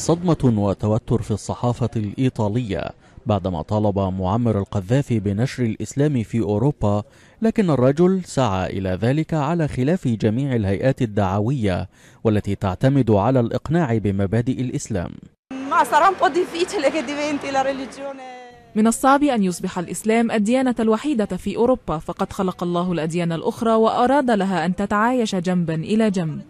صدمة وتوتر في الصحافة الإيطالية بعدما طالب معمر القذافي بنشر الإسلام في أوروبا لكن الرجل سعى إلى ذلك على خلاف جميع الهيئات الدعوية والتي تعتمد على الإقناع بمبادئ الإسلام من الصعب أن يصبح الإسلام الديانة الوحيدة في أوروبا فقد خلق الله الأديان الأخرى وأراد لها أن تتعايش جنبا إلى جنب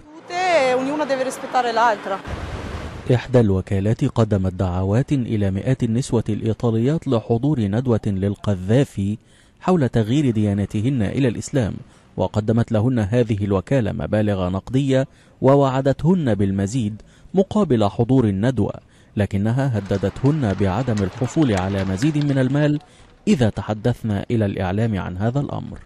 إحدى الوكالات قدمت دعوات إلى مئات النسوة الإيطاليات لحضور ندوة للقذافي حول تغيير ديانتهن إلى الإسلام وقدمت لهن هذه الوكالة مبالغ نقدية ووعدتهن بالمزيد مقابل حضور الندوة لكنها هددتهن بعدم الحصول على مزيد من المال إذا تحدثنا إلى الإعلام عن هذا الأمر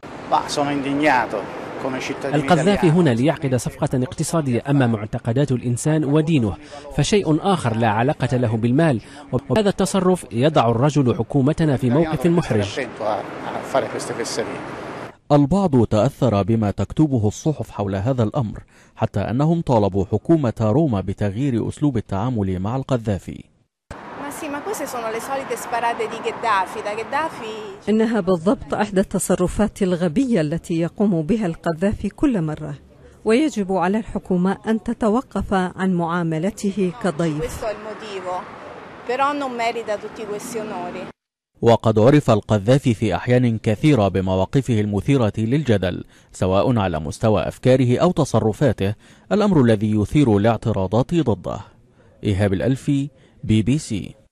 القذافي هنا ليعقد صفقة اقتصادية أما معتقدات الإنسان ودينه فشيء آخر لا علاقة له بالمال وبهذا التصرف يضع الرجل حكومتنا في موقف محرج آه، البعض تأثر بما تكتبه الصحف حول هذا الأمر حتى أنهم طالبوا حكومة روما بتغيير أسلوب التعامل مع القذافي sì, ma queste sono le solite sparate di Gheddafi, da Gheddafi. إنها بالضبط إحدى التصرفات الغبية التي يقوم بها القذافي كل مرة. ويجب على الحكومة أن تتوقف عن معاملته كضيف وقد عرف القذافي في أحيان كثيرة بمواقفه المثيرة للجدل سواء على مستوى أفكاره أو تصرفاته الأمر الذي يثير الاعتراضات ضده إيهاب الألفي بي بي سي